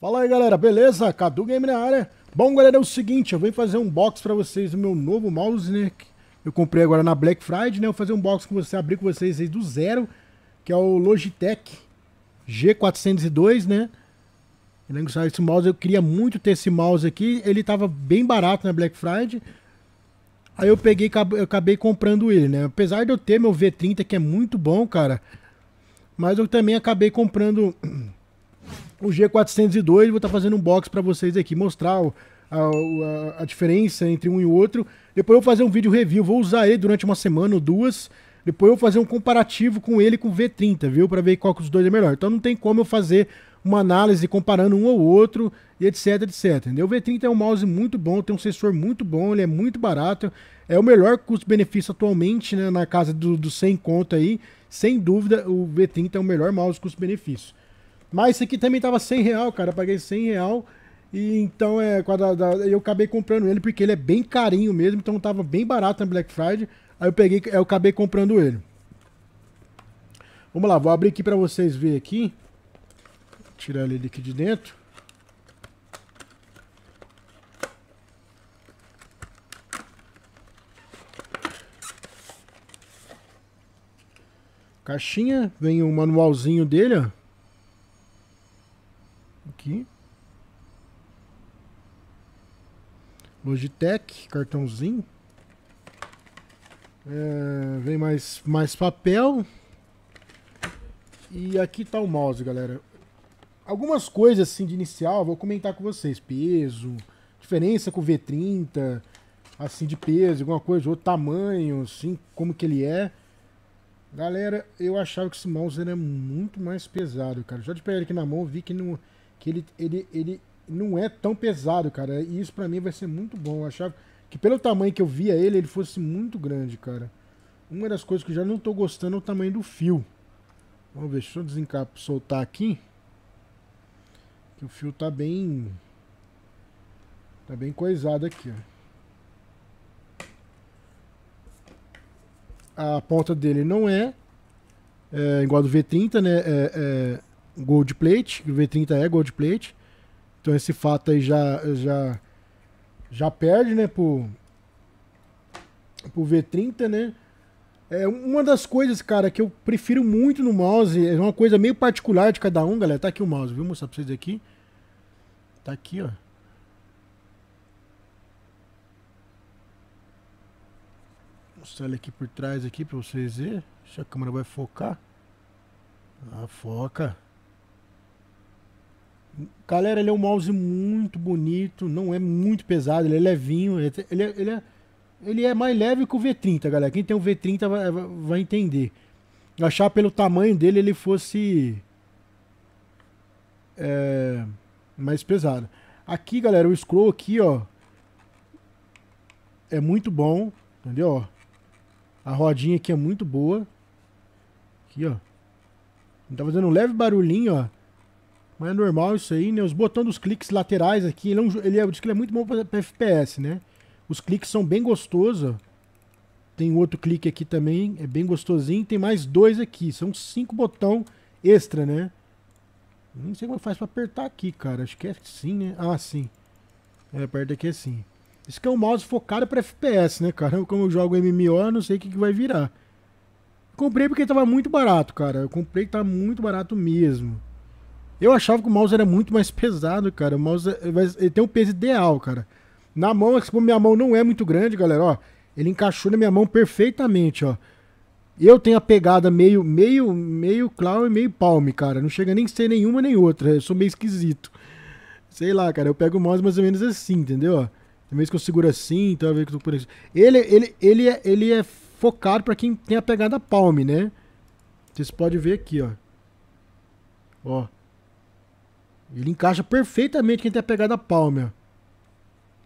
Fala aí galera, beleza? Cadu Game na área. Bom galera, é o seguinte, eu vim fazer um box pra vocês do meu novo mouse, né? Eu comprei agora na Black Friday, né? Eu vou fazer um box com você, abrir com vocês aí do zero, que é o Logitech G402, né? Eu Esse mouse, eu queria muito ter esse mouse aqui, ele tava bem barato na Black Friday. Aí eu peguei eu acabei comprando ele, né? Apesar de eu ter meu V30, que é muito bom, cara, mas eu também acabei comprando o G402, vou estar tá fazendo um box para vocês aqui, mostrar o, a, a, a, diferença entre um e outro. Depois eu vou fazer um vídeo review, vou usar ele durante uma semana ou duas. Depois eu vou fazer um comparativo com ele com o V30, viu? Para ver qual dos dois é melhor. Então não tem como eu fazer uma análise comparando um ao outro e etc, etc. Entendeu? O V30 é um mouse muito bom, tem um sensor muito bom, ele é muito barato. É o melhor custo-benefício atualmente, né? Na casa dos do 100 conto aí. Sem dúvida, o V30 é o melhor mouse custo-benefício. Mas esse aqui também tava 100 real, cara. Eu paguei 100 real. E então é, eu acabei comprando ele porque ele é bem carinho mesmo, então tava bem barato na Black Friday. Aí eu peguei, eu acabei comprando ele. Vamos lá, vou abrir aqui para vocês verem aqui. tirar ele aqui de dentro. Caixinha, vem o manualzinho dele, ó aqui. Logitech, cartãozinho. É, vem mais, mais papel. E aqui tá o mouse, galera. Algumas coisas assim de inicial, vou comentar com vocês. Peso, diferença com o V30, assim de peso, alguma coisa, outro tamanho, assim, como que ele é. Galera, eu achava que esse mouse era muito mais pesado, cara. Já de pegar ele aqui na mão, vi que não que ele, ele, ele não é tão pesado, cara. E isso para mim vai ser muito bom. Eu achava que pelo tamanho que eu via ele, ele fosse muito grande, cara. Uma das coisas que eu já não tô gostando é o tamanho do fio. Vamos ver, deixa eu desencapo soltar aqui. Que o fio tá bem... Tá bem coisado aqui, ó. A ponta dele não é, é igual a do V30, né? É, é, gold plate, o V30 é gold plate. Então esse fato aí já já já perde, né, pro pro V30, né? É uma das coisas, cara, que eu prefiro muito no mouse, é uma coisa meio particular de cada um, galera. Tá aqui o mouse, viu? Vou mostrar pra vocês aqui. Tá aqui, ó. Vou mostrar ele aqui por trás aqui pra vocês verem. Se a câmera vai focar. Ah, foca. Galera, ele é um mouse muito bonito, não é muito pesado, ele é levinho, ele é, ele é, ele é, é mais leve que o V30, galera. Quem tem o V30 vai, vai entender. Eu achava pelo tamanho dele ele fosse é, mais pesado. Aqui, galera, o scroll aqui, ó, é muito bom, entendeu? Ó, a rodinha aqui é muito boa. Aqui, ó. Tá fazendo um leve barulhinho, ó. Mas é normal isso aí, né? Os botões dos cliques laterais aqui, ele é, um, ele é, que ele é muito bom para FPS, né? Os cliques são bem gostosos. Tem outro clique aqui também, é bem gostosinho. Tem mais dois aqui, são cinco botão extra, né? Não sei como faz para apertar aqui, cara. Acho que é sim, né? Ah, sim. É, aperta aqui assim. Isso aqui é um mouse focado para FPS, né, cara? Como eu jogo MMO, eu não sei o que, que vai virar. Comprei porque tava muito barato, cara. Eu comprei que tava tá muito barato mesmo. Eu achava que o mouse era muito mais pesado, cara. O mouse é, ele tem um peso ideal, cara. Na mão, é como minha mão não é muito grande, galera, ó. Ele encaixou na minha mão perfeitamente, ó. Eu tenho a pegada meio, meio, meio claw e meio palme, cara. Não chega nem a ser nenhuma nem outra. Eu sou meio esquisito. Sei lá, cara. Eu pego o mouse mais ou menos assim, entendeu? Tem vez que eu seguro assim, Então, eu vejo que eu tô por isso. Ele, ele, ele, é, ele é focado para quem tem a pegada palme, né? Vocês podem ver aqui, ó. Ó. Ele encaixa perfeitamente quem tem a pegada ó.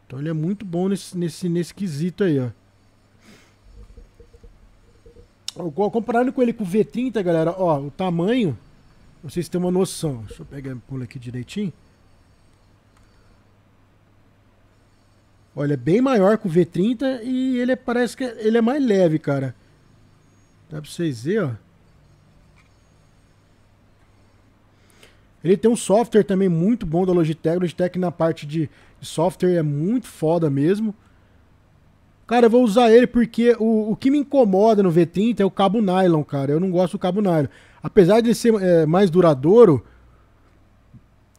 Então ele é muito bom nesse, nesse, nesse quesito aí, ó. Comparando com ele com o V30, galera, ó, o tamanho, vocês têm uma noção. Deixa eu pegar e pulo aqui direitinho. Olha, é bem maior que o V30 e ele é, parece que é, ele é mais leve, cara. Dá pra vocês verem, ó. Ele tem um software também muito bom da Logitech. Logitech na parte de software é muito foda mesmo. Cara, eu vou usar ele porque o, o que me incomoda no V30 é o cabo nylon, cara. Eu não gosto do cabo nylon. Apesar de ele ser é, mais duradouro,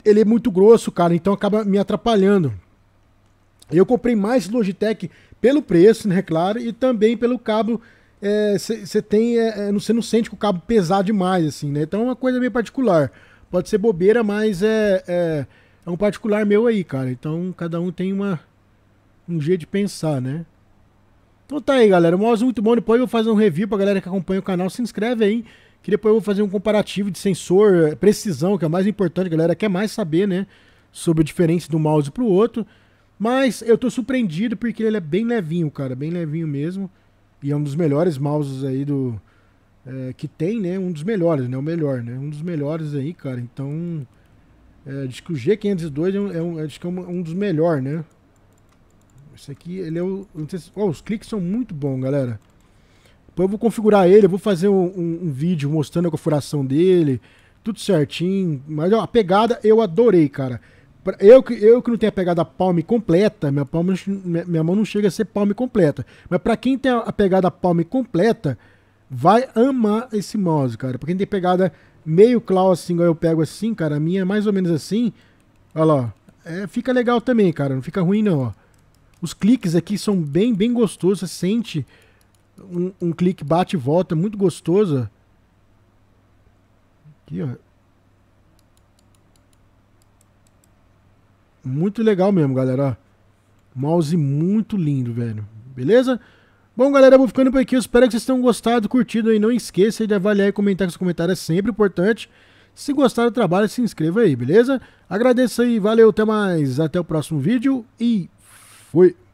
ele é muito grosso, cara. Então acaba me atrapalhando. Eu comprei mais Logitech pelo preço, né, claro, e também pelo cabo. É, é, é, você é, tem, você é, não sente que o cabo pesar demais, assim, né? Então é uma coisa bem particular. Pode ser bobeira, mas é, é, é um particular meu aí, cara. Então cada um tem uma, um jeito de pensar, né? Então tá aí, galera. Mouse muito bom. Depois eu vou fazer um review pra galera que acompanha o canal. Se inscreve aí, que depois eu vou fazer um comparativo de sensor, é, precisão, que é o mais importante. A galera quer mais saber, né? Sobre a diferença do mouse pro outro. Mas eu tô surpreendido porque ele é bem levinho, cara. Bem levinho mesmo. E é um dos melhores mouses aí do, é, que tem, né? Um dos melhores, né? O melhor, né? Um dos melhores aí, cara. Então, é, diz que o G502 é, um, é, um, é, é um, dos melhores, né? Esse aqui, ele é o... Se, oh, os cliques são muito bons, galera. Depois eu vou configurar ele, eu vou fazer um, um, um vídeo mostrando a configuração dele, tudo certinho. Mas ó, a pegada eu adorei, cara. Eu, eu que não tenho a pegada palme completa, minha, palma, minha, minha mão não chega a ser palme completa. Mas para quem tem a pegada palme completa, vai amar esse mouse, cara. Pra quem tem pegada meio claw assim, igual eu pego assim, cara, a minha é mais ou menos assim. Olha lá, é, fica legal também, cara, não fica ruim não, ó. Os cliques aqui são bem, bem gostosos, você sente um, um clique bate e volta, é muito gostoso. Aqui, ó. Muito legal mesmo, galera, ó. Mouse muito lindo, velho. Beleza? Bom, galera, vou ficando por aqui. espero que vocês tenham gostado, curtido aí. Não esqueça de avaliar e comentar, que os comentários é sempre importante. Se gostar do trabalho, se inscreva aí, beleza? Agradeço aí, valeu, até mais, até o próximo vídeo e fui!